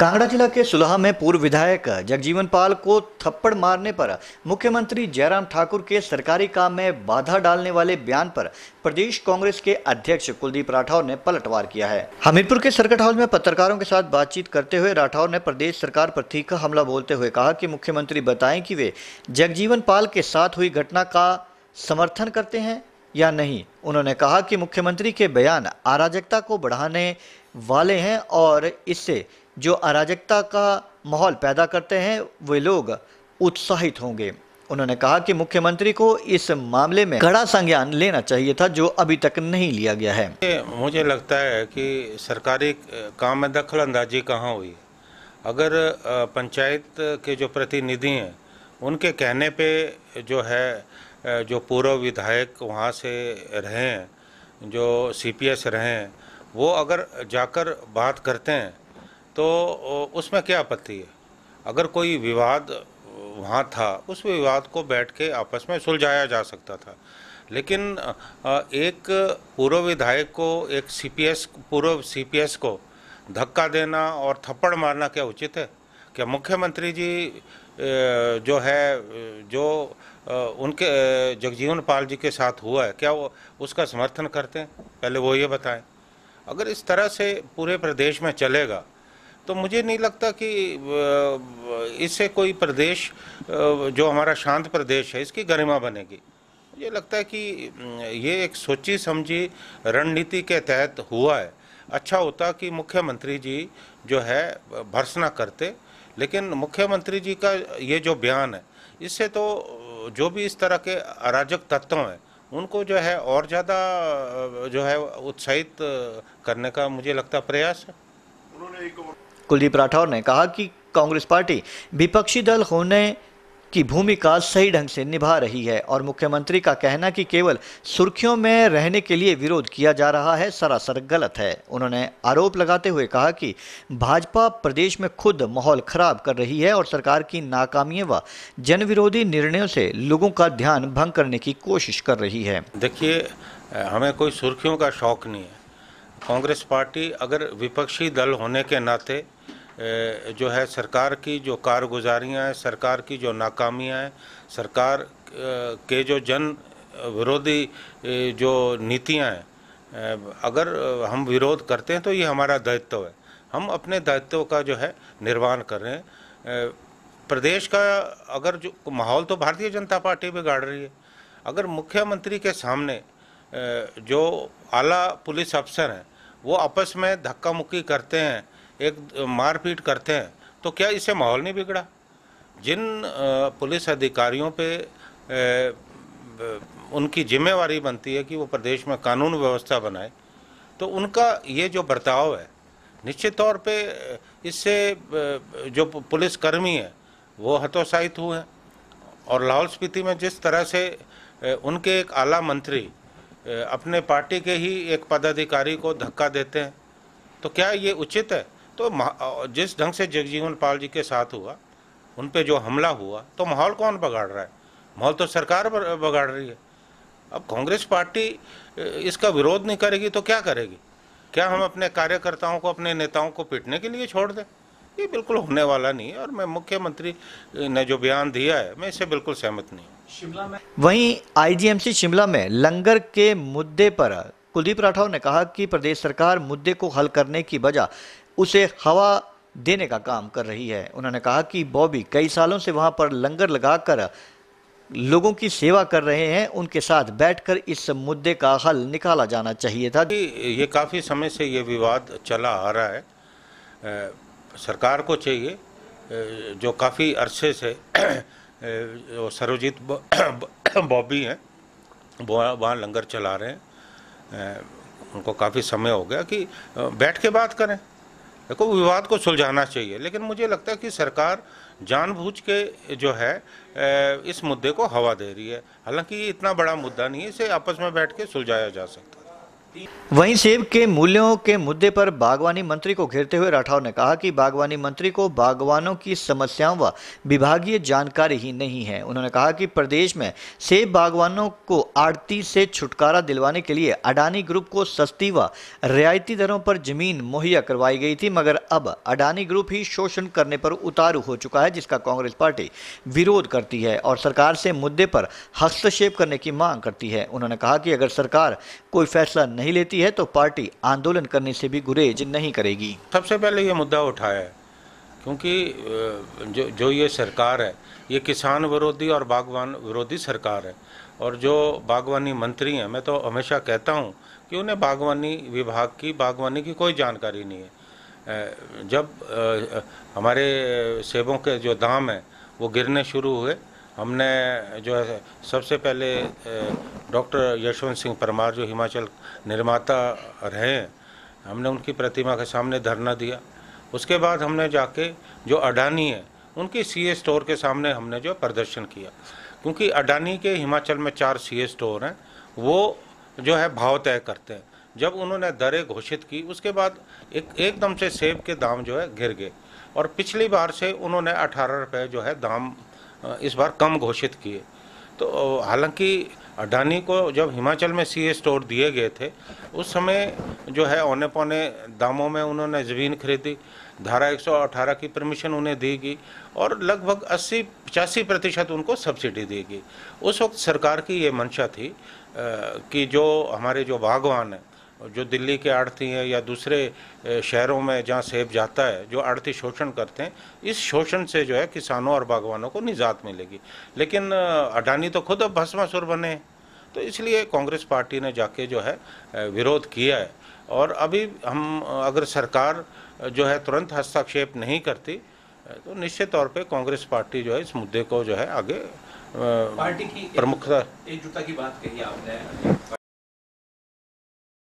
कांगड़ा जिला के सुलहा में पूर्व विधायक जगजीवन पाल को थप्पड़ मारने पर मुख्यमंत्री जयराम ठाकुर के सरकारी काम में बाधा डालने वाले बयान पर प्रदेश कांग्रेस के अध्यक्ष कुलदीप राठौर ने पलटवार किया है हमीरपुर के सर्किट हाउस में पत्रकारों के साथ बातचीत करते हुए राठौर ने प्रदेश सरकार पर तीखा हमला बोलते हुए कहा कि मुख्यमंत्री बताएं कि वे जगजीवन पाल के साथ हुई घटना का समर्थन करते हैं या नहीं उन्होंने कहा कि मुख्यमंत्री के बयान अराजकता को बढ़ाने वाले हैं और इससे जो अराजकता का माहौल पैदा करते हैं वे लोग उत्साहित होंगे उन्होंने कहा कि मुख्यमंत्री को इस मामले में कड़ा संज्ञान लेना चाहिए था जो अभी तक नहीं लिया गया है मुझे लगता है कि सरकारी काम में दखल अंदाजी कहाँ हुई अगर पंचायत के जो प्रतिनिधि हैं उनके कहने पे जो है जो पूर्व विधायक वहाँ से रहे हैं जो सीपीएस रहे हैं वो अगर जाकर बात करते हैं तो उसमें क्या आपत्ति है अगर कोई विवाद वहाँ था उस विवाद को बैठ के आपस में सुलझाया जा सकता था लेकिन एक पूर्व विधायक को एक सीपीएस पूर्व सीपीएस को धक्का देना और थप्पड़ मारना क्या उचित है क्या मुख्यमंत्री जी जो है जो उनके जगजीवन पाल जी के साथ हुआ है क्या वो उसका समर्थन करते हैं पहले वो ये बताएं अगर इस तरह से पूरे प्रदेश में चलेगा तो मुझे नहीं लगता कि इससे कोई प्रदेश जो हमारा शांत प्रदेश है इसकी गरिमा बनेगी मुझे लगता है कि ये एक सोची समझी रणनीति के तहत हुआ है अच्छा होता कि मुख्यमंत्री जी जो है भर्सना करते लेकिन मुख्यमंत्री जी का ये जो बयान है इससे तो जो भी इस तरह के अराजक तत्व हैं उनको जो है और ज़्यादा जो है उत्साहित करने का मुझे लगता प्रयास है उन्होंने एक और कुलदीप राठौर ने कहा कि कांग्रेस पार्टी विपक्षी दल होने की भूमिका सही ढंग से निभा रही है और मुख्यमंत्री का कहना कि केवल सुर्खियों में रहने के लिए विरोध किया जा रहा है सरासर गलत है उन्होंने आरोप लगाते हुए कहा कि भाजपा प्रदेश में खुद माहौल खराब कर रही है और सरकार की नाकामियों व जनविरोधी निर्णयों से लोगों का ध्यान भंग करने की कोशिश कर रही है देखिए हमें कोई सुर्खियों का शौक नहीं है कांग्रेस पार्टी अगर विपक्षी दल होने के नाते जो है सरकार की जो कारगुजारियाँ हैं सरकार की जो नाकामियाँ हैं सरकार के जो जन विरोधी जो नीतियाँ हैं अगर हम विरोध करते हैं तो ये हमारा दायित्व है हम अपने दायित्व का जो है निर्वाहन कर रहे हैं प्रदेश का अगर जो माहौल तो भारतीय जनता पार्टी बिगाड़ रही है अगर मुख्यमंत्री के सामने जो आला पुलिस अफसर हैं वो आपस में धक्का मुक्की करते हैं एक मारपीट करते हैं तो क्या इससे माहौल नहीं बिगड़ा जिन पुलिस अधिकारियों पे उनकी जिम्मेवारी बनती है कि वो प्रदेश में कानून व्यवस्था बनाए तो उनका ये जो बर्ताव है निश्चित तौर पे इससे जो पुलिस कर्मी हैं वो हतोत्साहित हुए हैं और लाहौल स्पीति में जिस तरह से उनके एक आला मंत्री अपने पार्टी के ही एक पदाधिकारी को धक्का देते हैं तो क्या ये उचित है तो जिस ढंग से जगजीवन पाल जी के साथ हुआ उन पे जो हमला हुआ तो माहौल कौन बगाड़ रहा है माहौल तो सरकार बगाड़ रही है अब कांग्रेस पार्टी इसका विरोध नहीं करेगी तो क्या करेगी क्या हम अपने कार्यकर्ताओं को अपने नेताओं को पीटने के लिए छोड़ दें ये बिल्कुल होने वाला नहीं है और मैं मुख्यमंत्री ने जो बयान दिया है मैं इससे बिल्कुल सहमत नहीं हूँ शिमला में वहीं आईजीएमसी शिमला में लंगर के मुद्दे पर कुलदीप राठौर ने कहा कि प्रदेश सरकार मुद्दे को हल करने की बजाय उसे हवा देने का काम कर रही है उन्होंने कहा कि बॉबी कई सालों से वहाँ पर लंगर लगाकर लोगों की सेवा कर रहे हैं उनके साथ बैठकर इस मुद्दे का हल निकाला जाना चाहिए था ये काफ़ी समय से ये विवाद चला आ रहा है सरकार को चाहिए जो काफ़ी अरसे से सरोजीत बॉबी हैं वो वहाँ लंगर चला रहे हैं उनको काफ़ी समय हो गया कि बैठ के बात करें देखो विवाद को सुलझाना चाहिए लेकिन मुझे लगता है कि सरकार जानबूझ के जो है इस मुद्दे को हवा दे रही है हालांकि ये इतना बड़ा मुद्दा नहीं है इसे आपस में बैठ के सुलझाया जा सकता है वहीं सेब के मूल्यों के मुद्दे पर बागवानी मंत्री को घेरते हुए राठौर ने कहा कि बागवानी मंत्री को बागवानों की समस्याओं व विभागीय जानकारी ही नहीं है उन्होंने कहा कि प्रदेश में सेब बागवानों को आड़ती से छुटकारा दिलवाने के लिए अडानी ग्रुप को सस्ती व रियायती दरों पर जमीन मुहैया करवाई गई थी मगर अब अडानी ग्रुप ही शोषण करने पर उतारू हो चुका है जिसका कांग्रेस पार्टी विरोध करती है और सरकार से मुद्दे पर हस्तक्षेप करने की मांग करती है उन्होंने कहा कि अगर सरकार कोई फैसला नहीं नहीं लेती है तो पार्टी आंदोलन करने से भी गुरेज नहीं करेगी सबसे पहले ये मुद्दा उठाया है क्योंकि जो जो ये सरकार है ये किसान विरोधी और बागवान विरोधी सरकार है और जो बागवानी मंत्री हैं मैं तो हमेशा कहता हूँ कि उन्हें बागवानी विभाग की बागवानी की कोई जानकारी नहीं है जब हमारे सेबों के जो दाम हैं वो गिरने शुरू हुए हमने जो है सबसे पहले डॉक्टर यशवंत सिंह परमार जो हिमाचल निर्माता रहे हमने उनकी प्रतिमा के सामने धरना दिया उसके बाद हमने जाके जो अडानी है उनके सी ए स्टोर के सामने हमने जो प्रदर्शन किया क्योंकि अडानी के हिमाचल में चार सी ए स्टोर हैं वो जो है भाव तय करते हैं जब उन्होंने दरें घोषित की उसके बाद एक एकदम से सेब के दाम जो है गिर गए और पिछली बार से उन्होंने अठारह रुपये जो है दाम इस बार कम घोषित किए तो हालांकि अडानी को जब हिमाचल में सी स्टोर दिए गए थे उस समय जो है औने पौने दामों में उन्होंने ज़मीन खरीदी धारा 118 की परमिशन उन्हें दी गई और लगभग 80 पचासी प्रतिशत उनको सब्सिडी दी गई उस वक्त सरकार की ये मंशा थी कि जो हमारे जो बागवान हैं जो दिल्ली के आड़ती हैं या दूसरे शहरों में जहाँ सेब जाता है जो आड़ती शोषण करते हैं इस शोषण से जो है किसानों और बागवानों को निजात मिलेगी लेकिन अडानी तो खुद अब भस्मासुर बने तो इसलिए कांग्रेस पार्टी ने जाके जो है विरोध किया है और अभी हम अगर सरकार जो है तुरंत हस्तक्षेप नहीं करती तो निश्चित तौर पे कांग्रेस पार्टी जो है इस मुद्दे को जो है आगे पार्टी की प्रमुखता एकजुटता की बात कही आपने